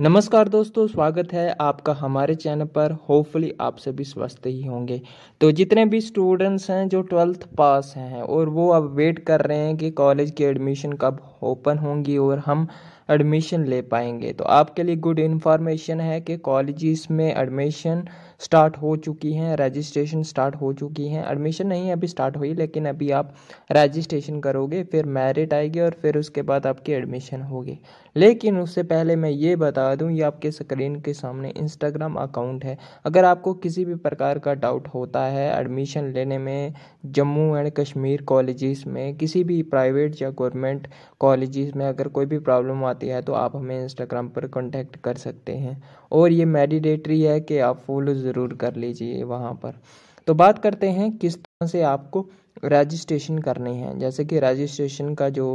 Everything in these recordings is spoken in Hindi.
नमस्कार दोस्तों स्वागत है आपका हमारे चैनल पर होपफुली आप सभी स्वस्थ ही होंगे तो जितने भी स्टूडेंट्स हैं जो ट्वेल्थ पास हैं और वो अब वेट कर रहे हैं कि कॉलेज की एडमिशन कब ओपन होंगी और हम एडमिशन ले पाएंगे तो आपके लिए गुड इन्फॉर्मेशन है कि कॉलेजेस में एडमिशन स्टार्ट हो चुकी हैं रजिस्ट्रेशन स्टार्ट हो चुकी हैं एडमिशन नहीं अभी स्टार्ट हुई लेकिन अभी आप रजिस्ट्रेशन करोगे फिर मेरिट आएगी और फिर उसके बाद आपकी एडमिशन होगी लेकिन उससे पहले मैं ये बता दूँ ये आपके स्क्रीन के सामने इंस्टाग्राम अकाउंट है अगर आपको किसी भी प्रकार का डाउट होता है एडमिशन लेने में जम्मू एंड कश्मीर कॉलेजेस में किसी भी प्राइवेट या गवर्नमेंट कॉलेजेस में अगर कोई भी प्रॉब्लम आती है तो आप हमें इंस्टाग्राम पर कॉन्टैक्ट कर सकते हैं और ये मेडिटेटरी है कि आप फॉलो ज़रूर कर लीजिए वहाँ पर तो बात करते हैं किस तरह से आपको रजिस्ट्रेशन करनी है जैसे कि रजिस्ट्रेशन का जो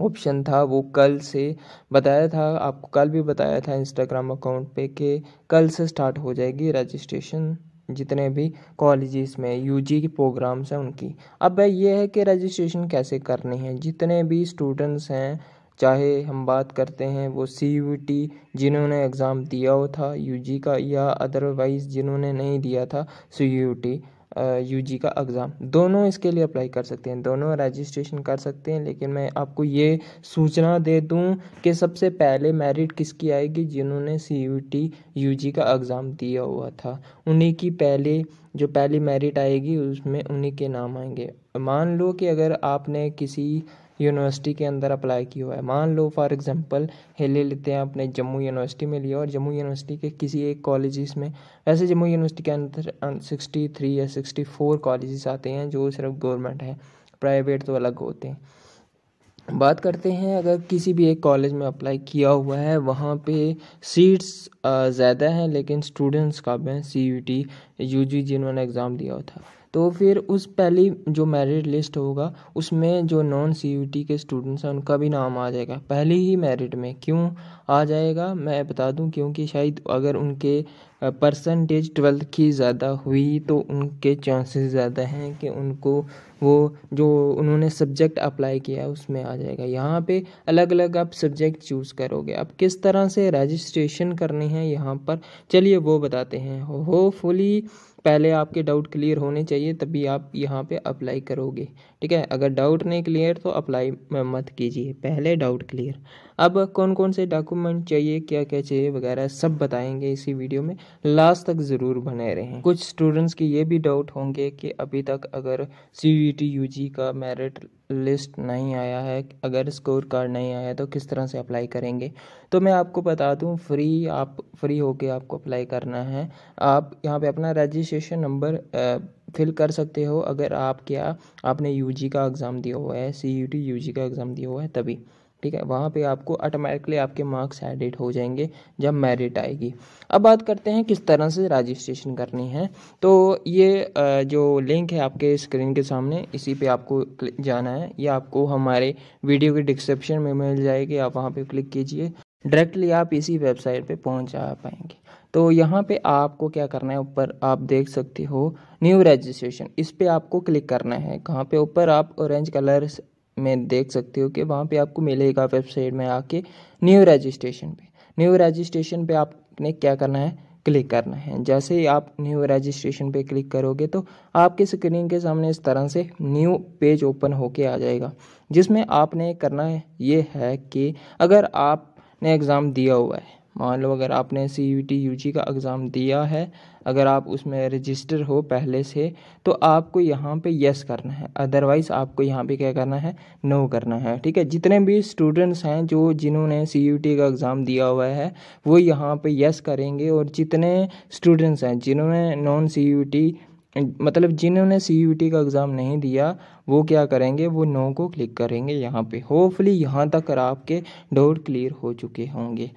ऑप्शन था वो कल से बताया था आपको कल भी बताया था इंस्टाग्राम अकाउंट पे कि कल से स्टार्ट हो जाएगी रजिस्ट्रेशन जितने भी कॉलेजेस में यूजी के प्रोग्राम्स हैं उनकी अब ये है कि रजिस्ट्रेशन कैसे करनी है जितने भी स्टूडेंट्स हैं चाहे हम बात करते हैं वो सी यू टी जिन्होंने एग्ज़ाम दिया हो था यू जी का या अदरवाइज़ जिन्होंने नहीं दिया था C U T U G का एग्ज़ाम दोनों इसके लिए अप्लाई कर सकते हैं दोनों रजिस्ट्रेशन कर सकते हैं लेकिन मैं आपको ये सूचना दे दूं कि सबसे पहले मेरिट किसकी आएगी जिन्होंने C U T U G का एग्ज़ाम दिया हुआ था उन्हीं की पहले जो पहली मेरिट आएगी उसमें उन्हीं के नाम आएंगे मान लो कि अगर आपने किसी यूनिवर्सिटी के अंदर अप्लाई किया हुआ है मान लो फॉर एग्जांपल ले लेते हैं अपने जम्मू यूनिवर्सिटी में लिया और जम्मू यूनिवर्सिटी के किसी एक कॉलेजेस में वैसे जम्मू यूनिवर्सिटी के अंदर सिक्सटी अं, थ्री या सिक्सटी फोर कॉलेजेस आते हैं जो सिर्फ गवर्नमेंट है प्राइवेट तो अलग होते हैं बात करते हैं अगर किसी भी एक कॉलेज में अप्लाई किया हुआ है वहाँ पे सीट्स ज़्यादा हैं लेकिन स्टूडेंट्स कम हैं C U T U G जिन्होंने एग्ज़ाम दिया हुआ था तो फिर उस पहली जो मेरिट लिस्ट होगा उसमें जो नॉन सी के स्टूडेंट्स हैं उनका भी नाम आ जाएगा पहले ही मेरिट में क्यों आ जाएगा मैं बता दूं क्योंकि शायद अगर उनके परसेंटेज ट्वेल्थ की ज़्यादा हुई तो उनके चांसेस ज़्यादा हैं कि उनको वो जो उन्होंने सब्जेक्ट अप्लाई किया है उसमें आ जाएगा यहाँ पे अलग अलग आप सब्जेक्ट चूज़ करोगे आप किस तरह से रजिस्ट्रेशन करनी है यहाँ पर चलिए वो बताते हैं होपफुली पहले आपके डाउट क्लियर होने चाहिए तभी आप यहाँ पे अप्लाई करोगे ठीक है अगर डाउट नहीं क्लियर तो अप्लाई मत कीजिए पहले डाउट क्लियर अब कौन कौन से डॉक्यूमेंट चाहिए क्या क्या चाहिए वगैरह सब बताएंगे इसी वीडियो में लास्ट तक ज़रूर बने रहें कुछ स्टूडेंट्स के ये भी डाउट होंगे कि अभी तक अगर C U T U G का मेरिट लिस्ट नहीं आया है अगर स्कोर कार्ड नहीं आया तो किस तरह से अप्लाई करेंगे तो मैं आपको बता दूं फ्री आप फ्री होके आपको अप्लाई करना है आप यहाँ पे अपना रजिस्ट्रेशन नंबर फिल कर सकते हो अगर आप क्या आपने यूजी का एग्ज़ाम दिया हुआ है C U T U G का एग्ज़ाम दिया हुआ है तभी ठीक है वहाँ पे आपको ऑटोमेटिकली आपके मार्क्स एडिट हो जाएंगे जब मेरिट आएगी अब बात करते हैं किस तरह से रजिस्ट्रेशन करनी है तो ये जो लिंक है आपके स्क्रीन के सामने इसी पे आपको जाना है ये आपको हमारे वीडियो के डिस्क्रिप्शन में मिल जाएगी आप वहाँ पे क्लिक कीजिए डायरेक्टली आप इसी वेबसाइट पर पहुँच जा पाएंगे तो यहाँ पे आपको क्या करना है ऊपर आप देख सकते हो न्यू रजिस्ट्रेशन इस पर आपको क्लिक करना है कहाँ पे ऊपर आप ऑरेंज कलर में देख सकते हो कि वहाँ पे आपको मिलेगा वेबसाइट में आके न्यू रजिस्ट्रेशन पे न्यू रजिस्ट्रेशन पे आपने क्या करना है क्लिक करना है जैसे ही आप न्यू रजिस्ट्रेशन पे क्लिक करोगे तो आपके स्क्रीन के सामने इस तरह से न्यू पेज ओपन होके आ जाएगा जिसमें आपने करना है ये है कि अगर आपने एग्ज़ाम दिया हुआ है मान लो अगर आपने C U T U G का एग्ज़ाम दिया है अगर आप उसमें रजिस्टर हो पहले से तो आपको यहाँ पे यस करना है अदरवाइज़ आपको यहाँ पे क्या करना है नो करना है ठीक है जितने भी स्टूडेंट्स हैं जो जिन्होंने सी यू टी का एग्ज़ाम दिया हुआ है वो यहाँ पे यस करेंगे और जितने स्टूडेंट्स हैं जिन्होंने नॉन सी यू टी मतलब जिन्होंने सी यू टी का एग्ज़ाम नहीं दिया वो क्या करेंगे वो नो को क्लिक करेंगे यहाँ पे होपफुली यहाँ तक आपके डाउट क्लियर हो चुके होंगे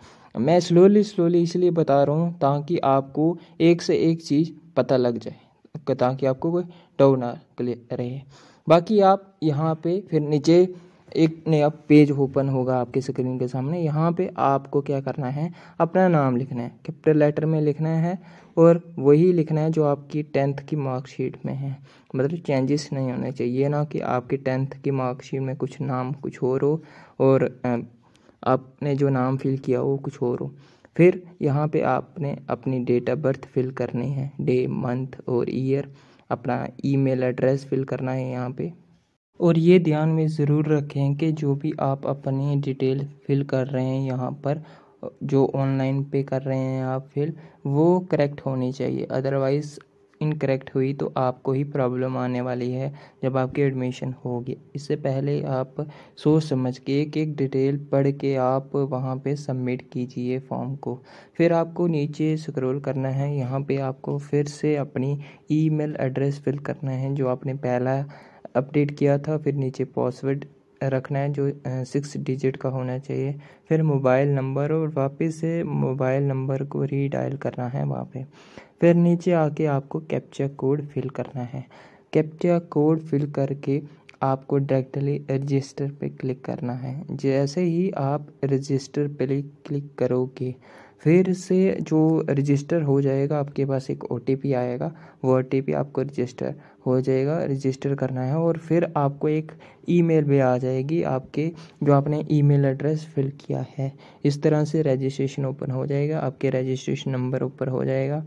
मैं स्लोली स्लोली इसलिए बता रहा हूँ ताकि आपको एक से एक चीज़ पता लग जाए ताकि आपको कोई डाउट ना रहे बाकी आप यहाँ पे फिर नीचे एक नया पेज ओपन होगा आपके स्क्रीन के सामने यहाँ पे आपको क्या करना है अपना नाम लिखना है कैपिटल लेटर में लिखना है और वही लिखना है जो आपकी टेंथ की मार्कशीट में है मतलब चेंजेस नहीं होने चाहिए ना कि आपकी टेंथ की मार्कशीट में कुछ नाम कुछ और हो और आपने जो नाम फिल किया वो कुछ और हो फिर यहाँ पे आपने अपनी डेट ऑफ बर्थ फिल करनी है डे मंथ और ईयर अपना ईमेल एड्रेस फिल करना है यहाँ पे और ये ध्यान में ज़रूर रखें कि जो भी आप अपनी डिटेल फिल कर रहे हैं यहाँ पर जो ऑनलाइन पे कर रहे हैं आप फिल वो करेक्ट होनी चाहिए अदरवाइज़ इनकरेक्ट हुई तो आपको ही प्रॉब्लम आने वाली है जब आपकी एडमिशन होगी इससे पहले आप सोच समझ के एक एक डिटेल पढ़ के आप वहाँ पे सबमिट कीजिए फॉर्म को फिर आपको नीचे स्क्रॉल करना है यहाँ पे आपको फिर से अपनी ईमेल एड्रेस फिल करना है जो आपने पहला अपडेट किया था फिर नीचे पासवर्ड रखना है जो सिक्स डिजिट का होना चाहिए फिर मोबाइल नंबर और वापस से मोबाइल नंबर को रीडायल करना है वहाँ पे फिर नीचे आके आपको कैप्चा कोड फिल करना है कैप्चा कोड फिल करके आपको डायरेक्टली रजिस्टर पे क्लिक करना है जैसे ही आप रजिस्टर पे क्लिक करोगे फिर से जो रजिस्टर हो जाएगा आपके पास एक ओ आएगा वो ओ आपको रजिस्टर हो जाएगा रजिस्टर करना है और फिर आपको एक ईमेल भी आ जाएगी आपके जो आपने ईमेल एड्रेस फिल किया है इस तरह से रजिस्ट्रेशन ओपन हो जाएगा आपके रजिस्ट्रेशन नंबर ऊपर हो जाएगा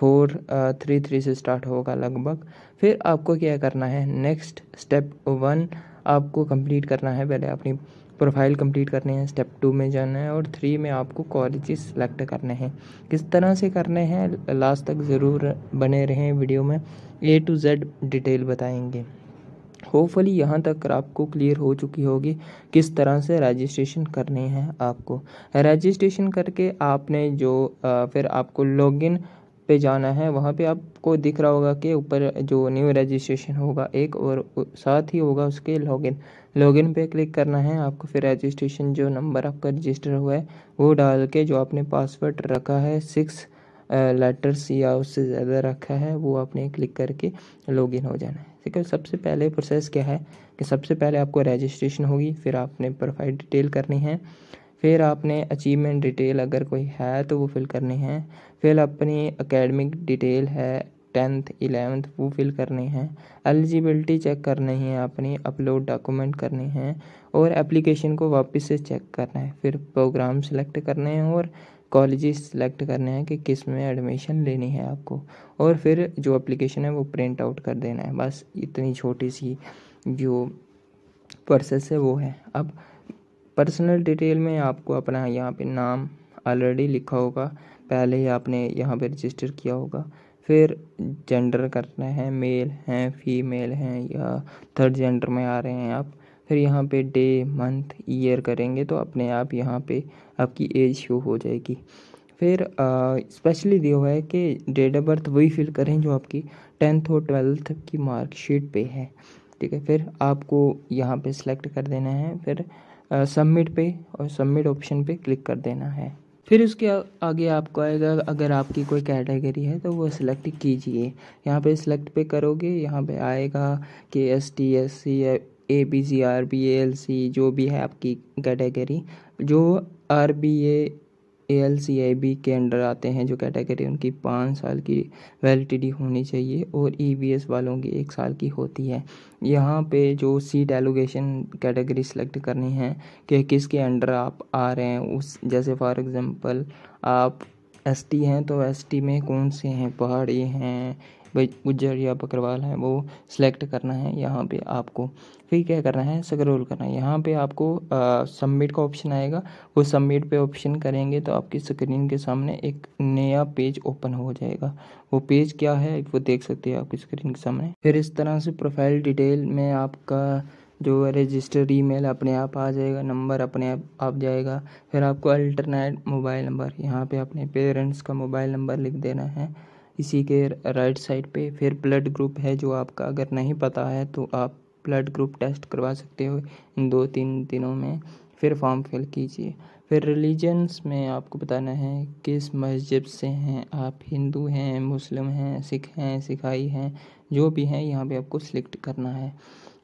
फोर थ्री थ्री से स्टार्ट होगा लगभग फिर आपको क्या करना है नेक्स्ट स्टेप वन आपको कंप्लीट करना है पहले अपनी प्रोफाइल कंप्लीट करने हैं स्टेप टू में जाना है और थ्री में आपको कॉलेज सेलेक्ट करने हैं किस तरह से करने हैं लास्ट तक ज़रूर बने रहें वीडियो में ए टू जेड डिटेल बताएंगे होपफुली यहाँ तक आपको क्लियर हो चुकी होगी किस तरह से रजिस्ट्रेशन करनी है आपको रजिस्ट्रेशन करके आपने जो फिर आपको लॉगिन पे जाना है वहाँ पे आपको दिख रहा होगा कि ऊपर जो न्यू रजिस्ट्रेशन होगा एक और साथ ही होगा उसके लॉगिन लॉगिन पे क्लिक करना है आपको फिर रजिस्ट्रेशन जो नंबर आपका रजिस्टर हुआ है वो डाल के जो आपने पासवर्ड रखा है सिक्स लेटर्स या उससे ज़्यादा रखा है वो आपने क्लिक करके लॉगिन हो जाना है ठीक है सबसे पहले प्रोसेस क्या है कि सबसे पहले आपको रजिस्ट्रेशन होगी फिर आपने प्रोफाइल डिटेल करनी है फिर आपने अचीवमेंट डिटेल अगर कोई है तो वो फिल करनी है फिर अपनी अकेडमिक डिटेल है टेंथ इलेवेंथ वो फिल करनी है एलिजिबिलिटी चेक करनी है अपनी अपलोड डॉक्यूमेंट करनी है और एप्लीकेशन को वापस से चेक करना है फिर प्रोग्राम सेलेक्ट करने हैं और कॉलेज सेलेक्ट करने हैं कि किस में एडमिशन लेनी है आपको और फिर जो एप्लीकेशन है वो प्रिंट आउट कर देना है बस इतनी छोटी सी जो प्रोसेस है वो है अब पर्सनल डिटेल में आपको अपना यहाँ पे नाम ऑलरेडी लिखा होगा पहले ही आपने यहाँ पे रजिस्टर किया होगा फिर जेंडर करना है मेल हैं फीमेल हैं या थर्ड जेंडर में आ रहे हैं आप फिर यहाँ पे डे मंथ ईयर करेंगे तो अपने आप यहाँ पे आपकी एज शो हो जाएगी फिर स्पेशली दिया हुआ है कि डेट ऑफ बर्थ वही फिल करें जो आपकी टेंथ और ट्वेल्थ की मार्कशीट पे है ठीक है फिर आपको यहाँ पे सेलेक्ट कर देना है फिर सबमिट पे और सबमिट ऑप्शन पे क्लिक कर देना है फिर उसके आगे आपको आएगा अगर आपकी कोई कैटेगरी है तो वो सिलेक्ट कीजिए यहाँ पे सिलेक्ट पे करोगे यहाँ पे आएगा K S T S C A B C R B L C जो भी है आपकी कैटेगरी जो R B A A L C I B के अंडर आते हैं जो कैटेगरी उनकी पाँच साल की वैलिडिटी होनी चाहिए और ई बी एस वालों की एक साल की होती है यहाँ पे जो सीट एलोगेशन कैटेगरी सेलेक्ट करनी है कि किसके अंडर आप आ रहे हैं उस जैसे फॉर एग्ज़ाम्पल आप एस टी हैं तो एस टी में कौन से हैं पहाड़ी हैं गुज्जर या बकरवाल है वो सिलेक्ट करना है यहाँ पे आपको फिर क्या करना है स्क्रॉल करना है यहाँ पे आपको सबमिट का ऑप्शन आएगा वो सबमिट पे ऑप्शन करेंगे तो आपकी स्क्रीन के सामने एक नया पेज ओपन हो जाएगा वो पेज क्या है वो देख सकते हैं आपकी स्क्रीन के सामने फिर इस तरह से प्रोफाइल डिटेल में आपका जो रजिस्टर ईमेल अपने आप आ जाएगा नंबर अपने आप आप जाएगा फिर आपको अल्टरनेट मोबाइल नंबर यहाँ पे अपने पेरेंट्स का मोबाइल नंबर लिख देना है इसी के राइट साइड पे फिर ब्लड ग्रुप है जो आपका अगर नहीं पता है तो आप ब्लड ग्रुप टेस्ट करवा सकते हो इन दो तीन दिनों में फिर फॉर्म फिल कीजिए फिर रिलीजन्स में आपको बताना है किस मस्जिद से हैं आप हिंदू हैं मुस्लिम हैं सिख हैं सिखाई हैं जो भी हैं यहाँ पे आपको सिलेक्ट करना है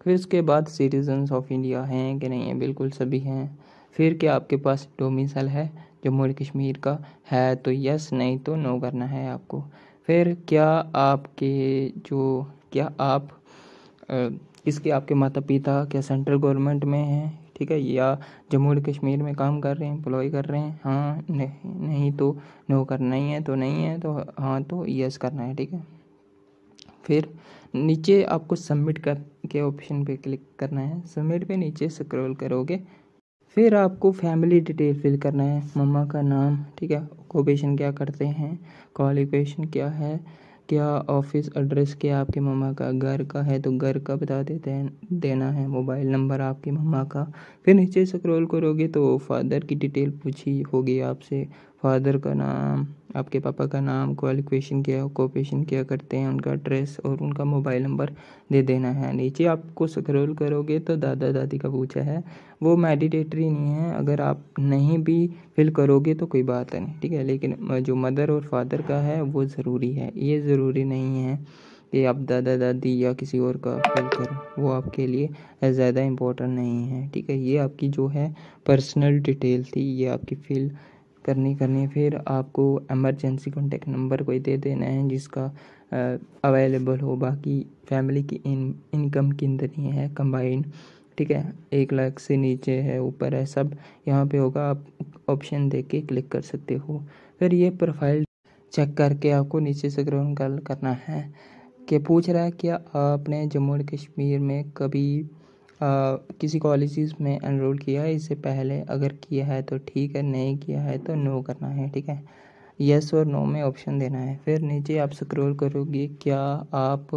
फिर उसके बाद सिटीजन्स ऑफ इंडिया हैं कि नहीं है बिल्कुल सभी हैं फिर क्या आपके पास डोमिसल है जम्मू और कश्मीर का है तो यस नहीं तो नो करना है आपको फिर क्या आपके जो क्या आप इसके आपके माता पिता क्या सेंट्रल गवर्नमेंट में हैं ठीक है या जम्मू एंड कश्मीर में काम कर रहे हैं एम्प्लॉय कर रहे हैं हाँ नहीं नहीं तो नो करना ही है तो नहीं है तो हाँ तो यस करना है ठीक है फिर नीचे आपको सबमिट कर के ऑप्शन पे क्लिक करना है सबमिट पे नीचे स्क्रॉल करोगे फिर आपको फैमिली डिटेल फिल करना है मम्मा का नाम ठीक है ऑक्यूपेशन क्या करते हैं क्वालिफिकेशन क्या है क्या ऑफिस एड्रेस क्या आपके मम्मा का घर का है तो घर का बता देते हैं देना है मोबाइल नंबर आपके मम्मा का फिर नीचे स्क्रॉल करोगे तो फादर की डिटेल पूछी होगी आपसे फादर का नाम आपके पापा का नाम क्वालिफिकेशन क्या ऑक्यूपेशन क्या करते हैं उनका एड्रेस और उनका मोबाइल नंबर दे देना है नीचे आपको स्क्रॉल करोगे तो दादा दादी का पूछा है वो मैडिटेटरी नहीं है अगर आप नहीं भी फिल करोगे तो कोई बात नहीं ठीक है लेकिन जो मदर और फादर का है वो ज़रूरी है ये ज़रूरी नहीं है कि आप दादा दादी या किसी और का फिल करो वो आपके लिए ज़्यादा इम्पोर्टेंट नहीं है ठीक है ये आपकी जो है पर्सनल डिटेल थी ये आपकी फिल करनी करनी फिर आपको एमरजेंसी कॉन्टैक्ट नंबर कोई दे देना है जिसका अवेलेबल हो बाकी फैमिली की इन इनकम कितनी है कंबाइंड ठीक है एक लाख से नीचे है ऊपर है सब यहाँ पे होगा आप ऑप्शन दे के क्लिक कर सकते हो फिर ये प्रोफाइल चेक करके आपको नीचे से कर करना है कि पूछ रहा है क्या आपने जम्मू एंड कश्मीर में कभी किसी कॉलेज में एनरोल किया है इससे पहले अगर किया है तो ठीक है नहीं किया है तो नो करना है ठीक है यस और नो में ऑप्शन देना है फिर नीचे आप स्क्रॉल करोगे क्या आप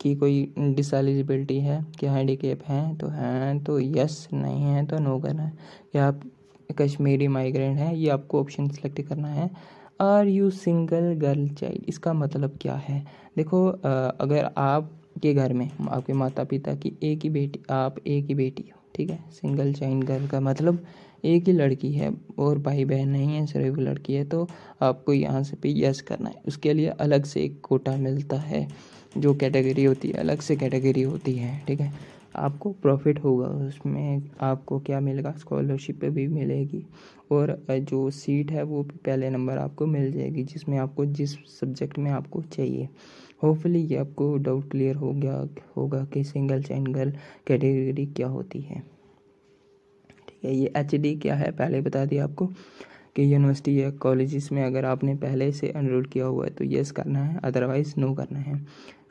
की कोई डिसलिजिबिलिटी है क्या हैंडीकेप हैं तो हैं तो यस नहीं है तो नो करना है क्या आप कश्मीरी माइग्रेंट हैं ये आपको ऑप्शन सेलेक्ट करना है are you single girl child इसका मतलब क्या है देखो अगर आप के घर में आपके माता पिता की एक ही बेटी आप एक ही बेटी हो ठीक है सिंगल चाइल्ड गर्ल का मतलब एक ही लड़की है और भाई बहन नहीं है सिर्फ लड़की है तो आपको यहाँ से भी यस करना है उसके लिए अलग से एक कोटा मिलता है जो कैटेगरी होती है अलग से कैटेगरी होती है ठीक है आपको प्रॉफिट होगा उसमें आपको क्या मिलेगा स्कॉलरशिप भी मिलेगी और जो सीट है वो पहले नंबर आपको मिल जाएगी जिसमें आपको जिस सब्जेक्ट में आपको चाहिए होपफुली ये आपको डाउट क्लियर हो गया होगा कि सिंगल चैन गर्ल कैटेगरी क्या होती है ठीक है ये एच डी क्या है पहले बता दिया आपको कि यूनिवर्सिटी या कॉलेज़ में अगर आपने पहले से अनरोल किया हुआ है तो येस करना है अदरवाइज़ नो करना है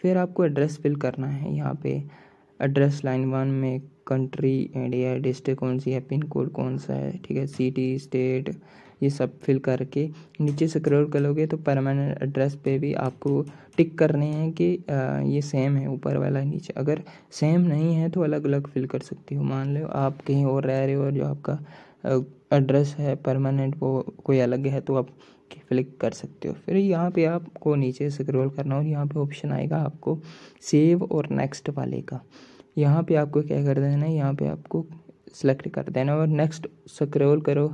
फिर आपको एड्रेस फिल करना है यहाँ पे एड्रेस लाइन वन में कंट्री या डिस्ट्रिक्ट कौन सी है पिन कोड कौन सा है ठीक है सिटी स्टेट ये सब फिल करके नीचे स्क्रॉल करोगे तो परमानेंट एड्रेस पे भी आपको टिक करने हैं कि ये सेम है ऊपर वाला नीचे अगर सेम नहीं है तो अलग अलग फिल कर सकती हो मान लो आप कहीं और रह रहे हो और जो आपका एड्रेस है परमानेंट वो कोई अलग है तो आप क्लिक कर सकते हो फिर यहाँ पे आपको नीचे स्क्रॉल करना और यहाँ पे ऑप्शन आएगा आपको सेव और नेक्स्ट वाले का यहाँ पे आपको क्या कर देना है यहाँ पे आपको सेलेक्ट कर देना और नेक्स्ट स्क्रॉल करो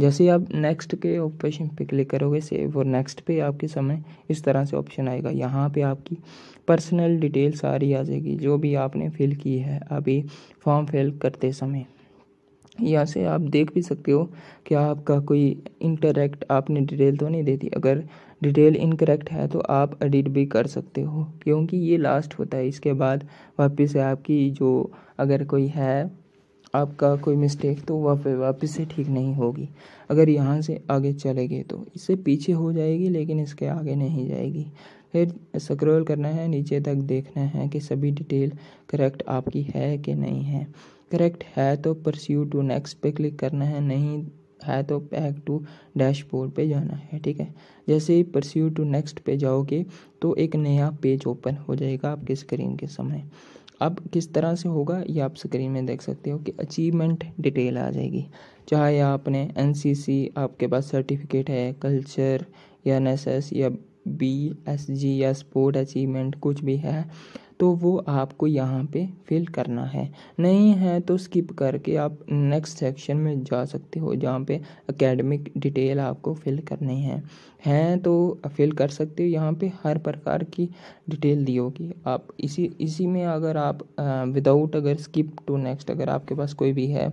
जैसे ही आप नेक्स्ट के ऑप्शन पे क्लिक करोगे सेव और नेक्स्ट पे आपके समय इस तरह से ऑप्शन आएगा यहाँ पे आपकी पर्सनल डिटेल सारी आ जाएगी जो भी आपने फिल की है अभी फॉर्म फिल करते समय यहाँ से आप देख भी सकते हो कि आपका कोई इंटरेक्ट आपने डिटेल तो नहीं देती अगर डिटेल इनकरेक्ट है तो आप एडिट भी कर सकते हो क्योंकि ये लास्ट होता है इसके बाद वापस आपकी जो अगर कोई है आपका कोई मिस्टेक तो वह फिर वापस से ठीक नहीं होगी अगर यहाँ से आगे गए तो इससे पीछे हो जाएगी लेकिन इसके आगे नहीं जाएगी फिर स्क्रॉल करना है नीचे तक देखना है कि सभी डिटेल करेक्ट आपकी है कि नहीं है करेक्ट है तो परस्यू टू नेक्स्ट पे क्लिक करना है नहीं है तो बैक टू डैशबोर्ड पे जाना है ठीक है जैसे ही परस्यू टू नेक्स्ट पे जाओगे तो एक नया पेज ओपन हो जाएगा आपके स्क्रीन के समय अब किस तरह से होगा ये आप स्क्रीन में देख सकते हो कि अचीवमेंट डिटेल आ जाएगी चाहे आपने एनसीसी आपके पास सर्टिफिकेट है कल्चर या एनएसएस या बी एस जी या स्पोर्ट अचीवमेंट कुछ भी है तो वो आपको यहाँ पे फिल करना है नहीं है तो स्किप करके आप नेक्स्ट सेक्शन में जा सकते हो जहाँ पे एकेडमिक डिटेल आपको फिल करनी है हैं तो फिल कर सकते हो यहाँ पे हर प्रकार की डिटेल दी होगी आप इसी इसी में अगर आप विदाउट अगर स्किप टू नेक्स्ट अगर आपके पास कोई भी है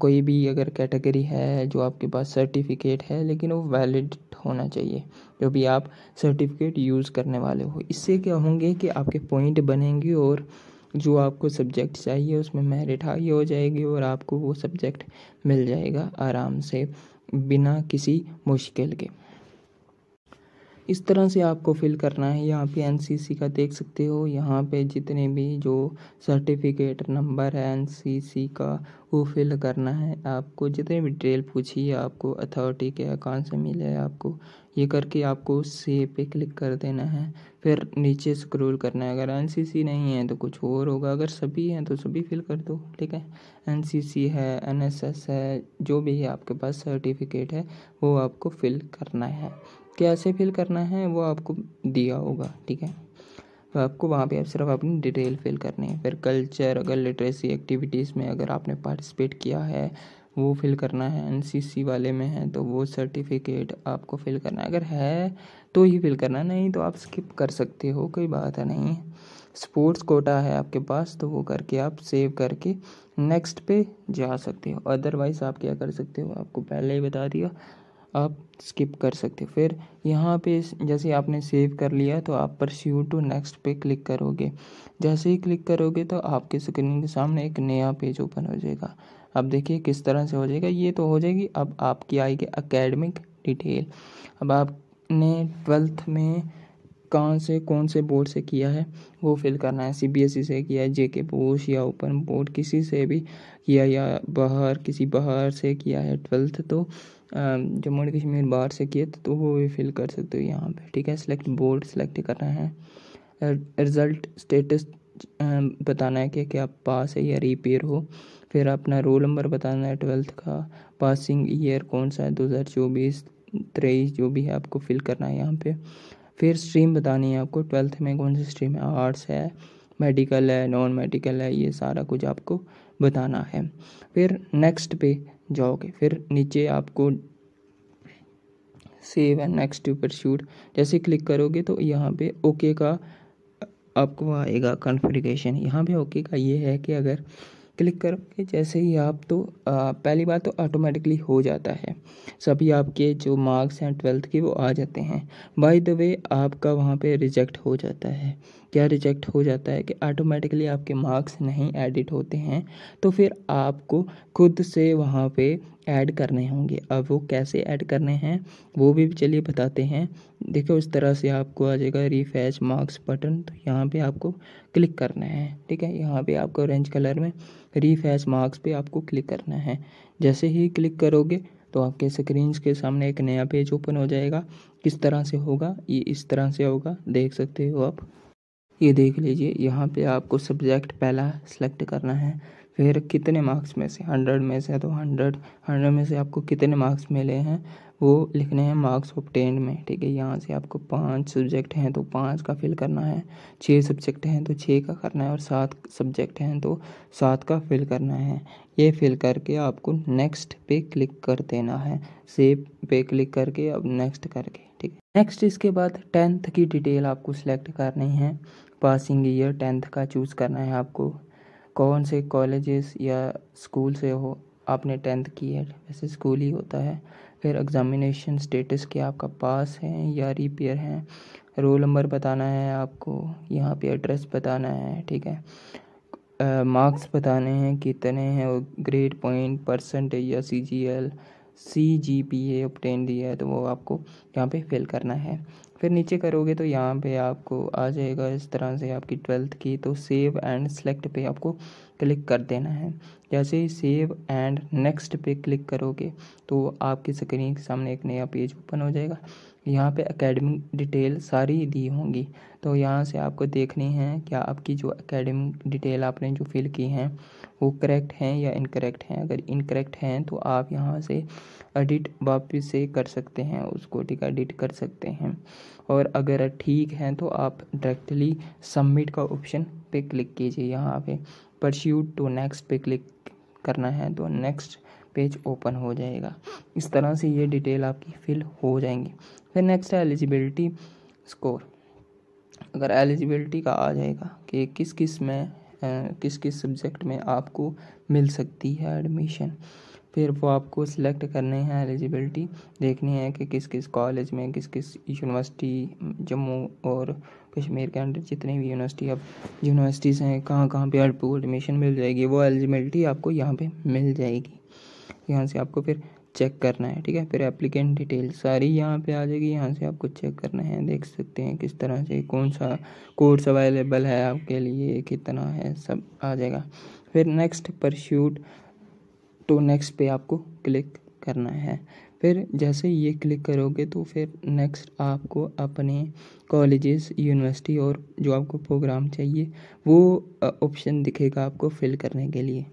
कोई भी अगर कैटेगरी है जो आपके पास सर्टिफिकेट है लेकिन वो वैलिड होना चाहिए जो भी आप सर्टिफिकेट यूज़ करने वाले हो इससे क्या होंगे कि आपके पॉइंट बनेंगे और जो आपको सब्जेक्ट चाहिए उसमें मेरिट हाई हो जाएगी और आपको वो सब्जेक्ट मिल जाएगा आराम से बिना किसी मुश्किल के इस तरह से आपको फिल करना है यहाँ पे एनसीसी का देख सकते हो यहाँ पे जितने भी जो सर्टिफिकेट नंबर है एनसीसी का वो फिल करना है आपको जितने भी डिटेल पूछी है आपको अथॉरिटी के अकाउंट से मिले है आपको ये करके आपको से पे क्लिक कर देना है फिर नीचे स्क्रोल करना है अगर एनसीसी नहीं है तो कुछ और होगा अगर सभी हैं तो सभी फिल कर दो ठीक है एनसीसी है एनएसएस है जो भी है आपके पास सर्टिफिकेट है वो आपको फिल करना है कैसे फिल करना है वो आपको दिया होगा ठीक है तो आपको वहाँ पे आप सिर्फ अपनी डिटेल फिल करनी है फिर कल्चर अगर लिटरेसी एक्टिविटीज़ में अगर आपने पार्टिसिपेट किया है वो फिल करना है एनसीसी वाले में है तो वो सर्टिफिकेट आपको फिल करना है अगर है तो ही फिल करना नहीं तो आप स्किप कर सकते हो कोई बात है नहीं स्पोर्ट्स कोटा है आपके पास तो वो करके आप सेव करके नेक्स्ट पे जा सकते हो अदरवाइज़ आप क्या कर सकते हो आपको पहले ही बता दिया आप स्किप कर सकते फिर यहाँ पे जैसे आपने सेव कर लिया तो आप परस्यू टू नेक्स्ट पे क्लिक करोगे जैसे ही क्लिक करोगे तो आपके स्क्रीन के सामने एक नया पेज ओपन हो जाएगा अब देखिए किस तरह से हो जाएगा ये तो हो जाएगी अब आपकी आएगी अकेडमिक डिटेल अब आपने ट्वेल्थ में कहाँ से कौन से बोर्ड से किया है वो फिल करना है सीबीएसई e से किया है जेके बोर्ड या ओपन बोर्ड किसी से भी किया या बाहर किसी बाहर से किया है ट्वेल्थ तो जम्मू एंड कश्मीर बाहर से किए तो वो भी फिल कर सकते हो यहाँ पे ठीक है सिलेक्ट बोर्ड सेलेक्ट करना है रिज़ल्ट स्टेटस बताना है कि क्या आप पास है या रिपेयर हो फिर अपना रोल नंबर बताना है ट्वेल्थ का पासिंग ईयर कौन सा है दो हज़ार चौबीस तेईस जो भी है आपको फिल करना है यहाँ पे फिर स्ट्रीम बतानी है आपको ट्वेल्थ में कौन सी स्ट्रीम है आर्ट्स है मेडिकल है नॉन मेडिकल है ये सारा कुछ आपको बताना है फिर नेक्स्ट पे जाओगे फिर नीचे आपको save and next to shoot जैसे क्लिक करोगे तो यहाँ पे ओके का आपको आएगा कॉन्फ़िगरेशन यहाँ पे ओके का ये है कि अगर क्लिक करोगे जैसे ही आप तो आ, पहली बार तो ऑटोमेटिकली हो जाता है सभी आपके जो मार्क्स हैं ट्वेल्थ के वो आ जाते हैं बाय द वे आपका वहाँ पे रिजेक्ट हो जाता है क्या रिजेक्ट हो जाता है कि ऑटोमेटिकली आपके मार्क्स नहीं एडिट होते हैं तो फिर आपको खुद से वहाँ पे ऐड करने होंगे अब वो कैसे ऐड करने हैं वो भी चलिए बताते हैं देखो इस तरह से आपको आ जाएगा रिफ्रेश मार्क्स बटन तो यहाँ पे आपको क्लिक करना है ठीक है यहाँ पे आपको ऑरेंज कलर में रिफ्रेश मार्क्स पे आपको क्लिक करना है जैसे ही क्लिक करोगे तो आपके स्क्रीन के सामने एक नया पेज ओपन हो जाएगा किस तरह से होगा ये इस तरह से होगा देख सकते हो आप ये देख लीजिए यहाँ पे आपको सब्जेक्ट पहला सेलेक्ट करना है फिर कितने मार्क्स में से हंड्रेड में से तो हंड्रेड हंड्रेड में से आपको कितने मार्क्स मिले हैं वो लिखने हैं मार्क्स टेन में ठीक है यहाँ से आपको पांच सब्जेक्ट हैं तो पांच का फिल करना है छः सब्जेक्ट हैं तो छः का करना है और सात सब्जेक्ट हैं तो सात का फिल करना है ये फिल करके आपको नेक्स्ट पे क्लिक कर देना है सेव पे क्लिक करके अब नेक्स्ट करके ठीक है नेक्स्ट इसके बाद टेंथ की डिटेल आपको सिलेक्ट करनी है पासिंग ईयर टेंथ का चूज़ करना है आपको कौन से कॉलेजेस या स्कूल से हो आपने टेंथ की है वैसे स्कूल ही होता है फिर एग्ज़ामिनेशन स्टेटस के आपका पास है या रिपेयर है रोल नंबर बताना है आपको यहाँ पे एड्रेस बताना है ठीक है मार्क्स बताने हैं कितने हैं और ग्रेड पॉइंट परसेंटेज या C G L C G P A obtain दिया है तो वो आपको यहाँ पे फिल करना है फिर नीचे करोगे तो यहाँ पे आपको आ जाएगा इस तरह से आपकी ट्वेल्थ की तो सेव एंड सेलेक्ट पे आपको क्लिक कर देना है जैसे ही सेव एंड नेक्स्ट पे क्लिक करोगे तो आपकी स्क्रीन के सामने एक नया पेज ओपन हो जाएगा यहाँ पे एकेडमिक डिटेल सारी दी होंगी तो यहाँ से आपको देखनी है क्या आपकी जो एकेडमिक डिटेल आपने जो फिल की हैं वो करेक्ट हैं या इनकरेक्ट हैं अगर इनकरेक्ट हैं तो आप यहाँ से एडिट वापस से कर सकते हैं उसको ठीक एडिट कर सकते हैं और अगर ठीक हैं तो आप डायरेक्टली सबमिट का ऑप्शन पे क्लिक कीजिए यहाँ पे परस्यू टू नेक्स्ट पे क्लिक करना है तो नेक्स्ट पेज ओपन हो जाएगा इस तरह से ये डिटेल आपकी फिल हो जाएंगी फिर नेक्स्ट है एलिजिबिलिटी स्कोर अगर एलिजिबिलिटी का आ जाएगा कि किस किस में किस किस सब्जेक्ट में आपको मिल सकती है एडमिशन फिर वो आपको सिलेक्ट करने हैं एलिजिबिलिटी देखनी है कि किस किस कॉलेज में किस किस यूनिवर्सिटी जम्मू और कश्मीर के अंडर जितने भी यूनिवर्सिटी अब यूनिवर्सिटीज़ हैं कहाँ कहाँ पर एडमिशन मिल जाएगी वो एलिजिबिलिटी आपको यहाँ पे मिल जाएगी यहाँ से आपको फिर चेक करना है ठीक है फिर एप्लीकेंट डिटेल सारी यहाँ पे आ जाएगी यहाँ से आपको चेक करना है देख सकते हैं किस तरह से कौन सा कोर्स अवेलेबल है आपके लिए कितना है सब आ जाएगा फिर नेक्स्ट पर शूट टू नेक्स्ट पे आपको क्लिक करना है फिर जैसे ये क्लिक करोगे तो फिर नेक्स्ट आपको अपने कॉलेजेस यूनिवर्सिटी और जो आपको प्रोग्राम चाहिए वो ऑप्शन दिखेगा आपको फिल करने के लिए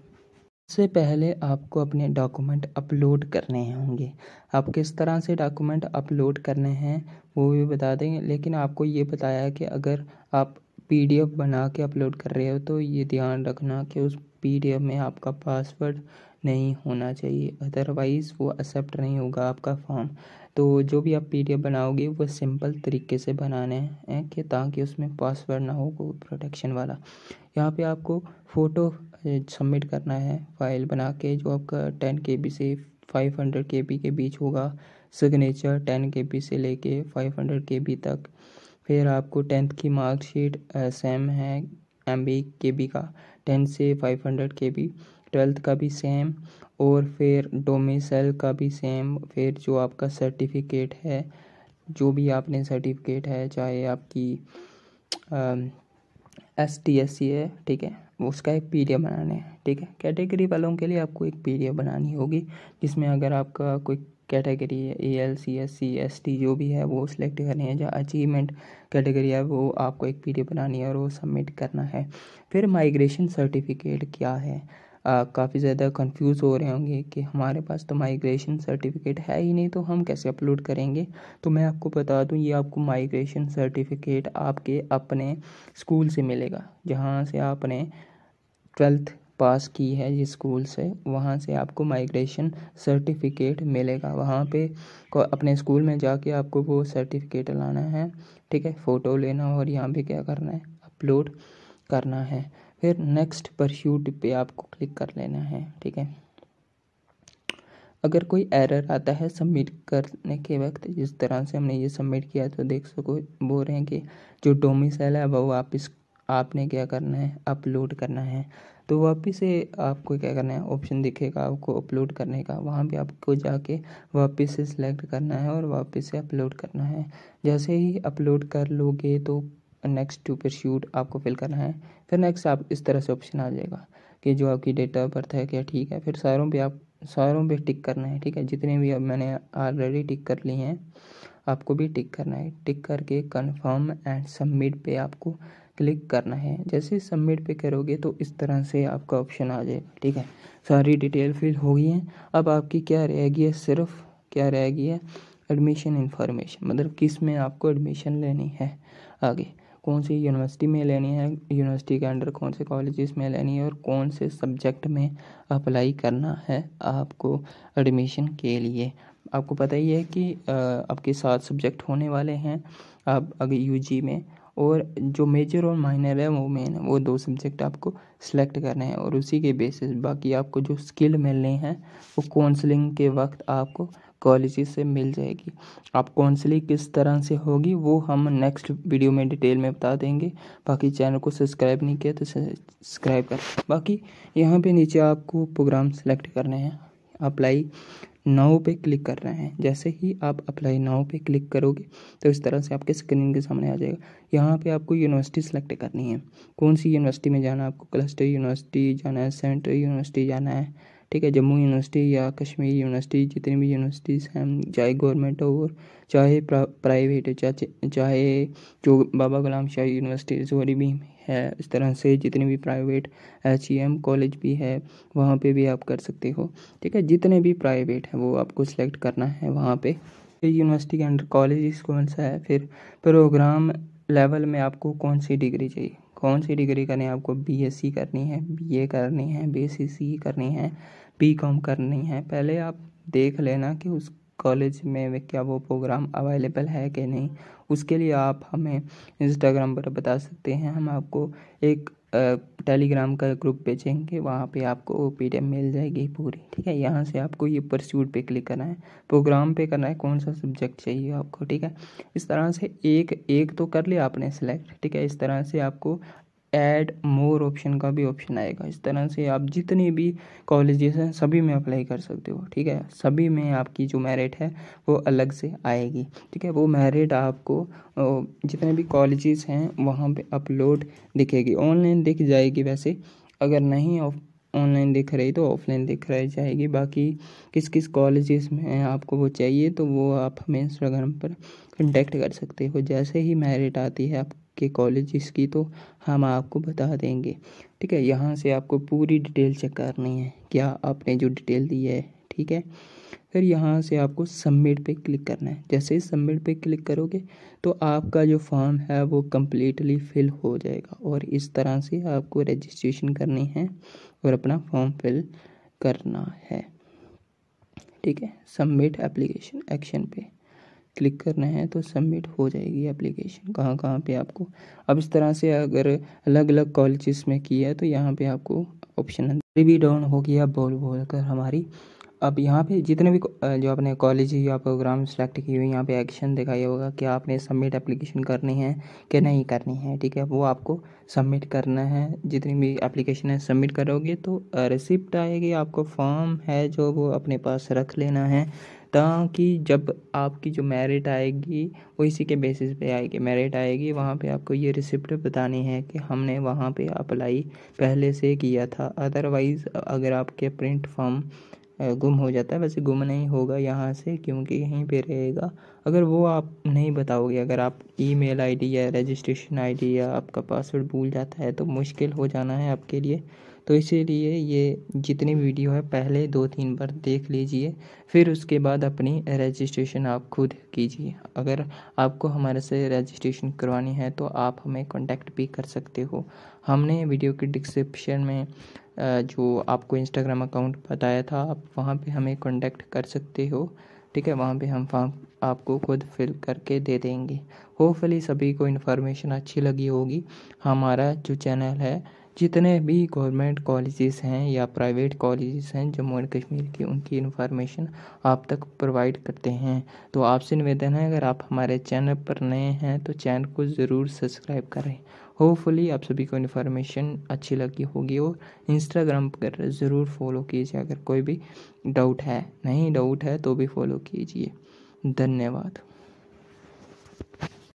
सबसे पहले आपको अपने डॉक्यूमेंट अपलोड करने होंगे आप किस तरह से डॉक्यूमेंट अपलोड करने हैं वो भी बता देंगे लेकिन आपको ये बताया कि अगर आप पीडीएफ बना के अपलोड कर रहे हो तो ये ध्यान रखना कि उस पीडीएफ में आपका पासवर्ड नहीं होना चाहिए अदरवाइज़ वो एक्सेप्ट नहीं होगा आपका फॉर्म तो जो भी आप पीडीएफ बनाओगे वो सिंपल तरीके से बनाने हैं कि ताकि उसमें पासवर्ड ना हो प्रोटेक्शन वाला यहाँ पे आपको फ़ोटो सबमिट करना है फाइल बना के जो आपका टेन के बी से फाइव हंड्रेड के बी के बीच होगा सिग्नेचर टेन के बी से लेके फाइव हंड्रेड के बी तक फिर आपको टेंथ की मार्कशीट सेम है एम बी के बी का टेंथ से five hundred K B twelfth का भी सेम और फिर डोमिसल का भी सेम फिर जो आपका सर्टिफिकेट है जो भी आपने सर्टिफिकेट है चाहे आपकी uh, S T S C है ठीक है उसका एक पी डी एफ बनाना है ठीक है कैटेगरी वालों के लिए आपको एक पी डी एफ बनानी होगी जिसमें अगर आपका कोई कैटेगरी है A L C S C S T जो भी है वो सिलेक्ट करनी है जो अचीवमेंट कैटेगरी है वो आपको एक पी डी एफ बनानी है और वो सबमिट करना है फिर माइग्रेशन सर्टिफिकेट क्या है काफ़ी ज़्यादा कंफ्यूज हो रहे होंगे कि हमारे पास तो माइग्रेशन सर्टिफिकेट है ही नहीं तो हम कैसे अपलोड करेंगे तो मैं आपको बता दूं ये आपको माइग्रेशन सर्टिफिकेट आपके अपने स्कूल से मिलेगा जहाँ से आपने ट्वेल्थ पास की है जिस स्कूल से वहाँ से आपको माइग्रेशन सर्टिफिकेट मिलेगा वहाँ पे को अपने स्कूल में जाके आपको वो सर्टिफिकेट लाना है ठीक है फ़ोटो लेना और यहाँ पर क्या करना है अपलोड करना है फिर नेक्स्ट परस्यूट पे आपको क्लिक कर लेना है ठीक है अगर कोई एरर आता है सबमिट करने के वक्त जिस तरह से हमने ये सबमिट किया तो देख सको बोल रहे हैं कि जो डोमिसल है वो वापस आपने क्या करना है अपलोड करना है तो वापस से आपको क्या करना है ऑप्शन दिखेगा आपको अपलोड करने का वहाँ पे आपको जाके वापस से सिलेक्ट करना है और वापस से अपलोड करना है जैसे ही अपलोड कर लोगे तो नेक्स्ट टू परस्यूट आपको फिल करना है फिर नेक्स्ट आप इस तरह से ऑप्शन आ जाएगा कि जो आपकी डेट ऑफ बर्थ है क्या ठीक है फिर सारों पे आप सारों पे टिक करना है ठीक है जितने भी अब मैंने ऑलरेडी टिक कर लिए हैं आपको भी टिक करना है टिक करके कन्फर्म एंड सबमिट पे आपको क्लिक करना है जैसे सबमिट पे करोगे तो इस तरह से आपका ऑप्शन आ जाएगा ठीक है सारी डिटेल फिल हो गई है अब आपकी क्या रहेगी है सिर्फ क्या रहेगी है एडमिशन इन्फॉर्मेशन मतलब किस में आपको एडमिशन लेनी है आगे कौन सी यूनिवर्सिटी में लेनी है यूनिवर्सिटी के अंडर कौन से कॉलेजेस में लेनी है और कौन से सब्जेक्ट में अप्लाई करना है आपको एडमिशन के लिए आपको पता ही है कि आपके सात सब्जेक्ट होने वाले हैं आप अगर यू में और जो मेजर और माइनर है वो मेन वो दो सब्जेक्ट आपको सेलेक्ट करने हैं और उसी के बेसिस बाकी आपको जो स्किल मिलने हैं वो काउंसलिंग के वक्त आपको पॉलिसी से मिल जाएगी आप काउंसलिंग किस तरह से होगी वो हम नेक्स्ट वीडियो में डिटेल में बता देंगे बाकी चैनल को सब्सक्राइब नहीं किया तो सब्सक्राइब कर बाकी यहाँ पे नीचे आपको प्रोग्राम सेलेक्ट करने हैं अप्लाई नाव पे क्लिक कर रहे हैं जैसे ही आप अप्लाई नाव पे क्लिक करोगे तो इस तरह से आपके स्क्रीन के सामने आ जाएगा यहाँ पे आपको यूनिवर्सिटी सेलेक्ट करनी है कौन सी यूनिवर्सिटी में जाना है आपको क्लस्टर यूनिवर्सिटी जाना है सेंट्रल यूनिवर्सिटी जाना है ठीक है जम्मू यूनिवर्सिटी या कश्मीर यूनिवर्सिटी जितनी भी यूनिवर्सिटीज़ हैं चाहे गवर्नमेंट हो चाहे प्राइवेट हो चाहे जो बाबा गुलाम शाह यूनिवर्सिटी जोरी भी है इस तरह से जितने भी प्राइवेट एच कॉलेज भी है वहाँ पे भी आप कर सकते हो ठीक है जितने भी प्राइवेट हैं वो आपको सिलेक्ट करना है वहाँ पे यूनिवर्सिटी के अंडर कॉलेज कौन सा है फिर प्रोग्राम लेवल में आपको कौन सी डिग्री चाहिए कौन सी डिग्री करनी है आपको बीएससी करनी है बीए करनी है बीसीसी करनी है बीकॉम करनी है पहले आप देख लेना कि उस कॉलेज में क्या वो प्रोग्राम अवेलेबल है कि नहीं उसके लिए आप हमें इंस्टाग्राम पर बता सकते हैं हम आपको एक टेलीग्राम का ग्रुप भेजेंगे वहाँ पे आपको पी मिल जाएगी पूरी ठीक है यहाँ से आपको ये परस्यूट पे क्लिक करना है प्रोग्राम पे करना है कौन सा सब्जेक्ट चाहिए आपको ठीक है इस तरह से एक एक तो कर लिया आपने सेलेक्ट ठीक है इस तरह से आपको ऐड मोर ऑप्शन का भी ऑप्शन आएगा इस तरह से आप जितने भी कॉलेजेस हैं सभी में अप्लाई कर सकते हो ठीक है सभी में आपकी जो मेरिट है वो अलग से आएगी ठीक है वो मेरिट आपको जितने भी कॉलेजेस हैं वहाँ पे अपलोड दिखेगी ऑनलाइन दिख जाएगी वैसे अगर नहीं ऑनलाइन दिख रही तो ऑफलाइन दिख रही जाएगी बाकी किस किस कॉलेजेस में आपको वो चाहिए तो वो आप हमें इंस्टाग्राम पर कंटेक्ट कर सकते हो जैसे ही मेरिट आती है आप के कॉलेजेस की तो हम आपको बता देंगे ठीक है यहाँ से आपको पूरी डिटेल चेक करनी है क्या आपने जो डिटेल दी है ठीक है फिर यहाँ से आपको सबमिट पे क्लिक करना है जैसे ही सबमिट पे क्लिक करोगे तो आपका जो फॉर्म है वो कम्प्लीटली फिल हो जाएगा और इस तरह से आपको रजिस्ट्रेशन करनी है और अपना फॉर्म फिल करना है ठीक है सबमिट एप्लीकेशन एक्शन पे क्लिक करना है तो सबमिट हो जाएगी एप्लीकेशन कहाँ कहाँ पे आपको अब इस तरह से अगर अलग अलग कॉलेज में किया है तो यहाँ पे आपको ऑप्शन भी डाउन हो गया बोल बोल कर हमारी अब यहाँ पे जितने भी जो आपने कॉलेज या प्रोग्राम सेलेक्ट किए हुए यहाँ पे एक्शन दिखाया होगा कि आपने सबमिट एप्लीकेशन करनी है कि नहीं करनी है ठीक है वो आपको सबमिट करना है जितनी भी एप्लीकेशन है सबमिट करोगे तो रिसिप्ट आएगी आपको फॉर्म है जो वो अपने पास रख लेना है ताकि जब आपकी जो मेरिट आएगी वो इसी के बेसिस पे आएगी मेरिट आएगी वहाँ पे आपको ये रिसिप्ट बतानी है कि हमने वहाँ पे अप्लाई पहले से किया था अदरवाइज़ अगर आपके प्रिंट फॉर्म गुम हो जाता है वैसे गुम नहीं होगा यहाँ से क्योंकि यहीं पे रहेगा अगर वो आप नहीं बताओगे अगर आप ईमेल आईडी या रजिस्ट्रेशन आईडी या आपका पासवर्ड भूल जाता है तो मुश्किल हो जाना है आपके लिए तो इसीलिए ये जितनी वीडियो है पहले दो तीन बार देख लीजिए फिर उसके बाद अपनी रजिस्ट्रेशन आप खुद कीजिए अगर आपको हमारे से रजिस्ट्रेशन करवानी है तो आप हमें कांटेक्ट भी कर सकते हो हमने वीडियो के डिस्क्रिप्शन में जो आपको इंस्टाग्राम अकाउंट बताया था आप वहाँ पर हमें कॉन्टैक्ट कर सकते हो ठीक है वहाँ पे हम फॉर्म आपको खुद फिल करके दे देंगे होपफुली सभी को इन्फॉर्मेशन अच्छी लगी होगी हमारा जो चैनल है जितने भी गवर्नमेंट कॉलेजेस हैं या प्राइवेट कॉलेजेस हैं जम्मू एंड कश्मीर की उनकी इन्फॉर्मेशन आप तक प्रोवाइड करते हैं तो आपसे निवेदन है अगर आप हमारे चैनल पर नए हैं तो चैनल को ज़रूर सब्सक्राइब करें होपफुली आप सभी को इन्फॉर्मेशन अच्छी लगी होगी और इंस्टाग्राम पर ज़रूर फॉलो कीजिए अगर कोई भी डाउट है नहीं डाउट है तो भी फॉलो कीजिए धन्यवाद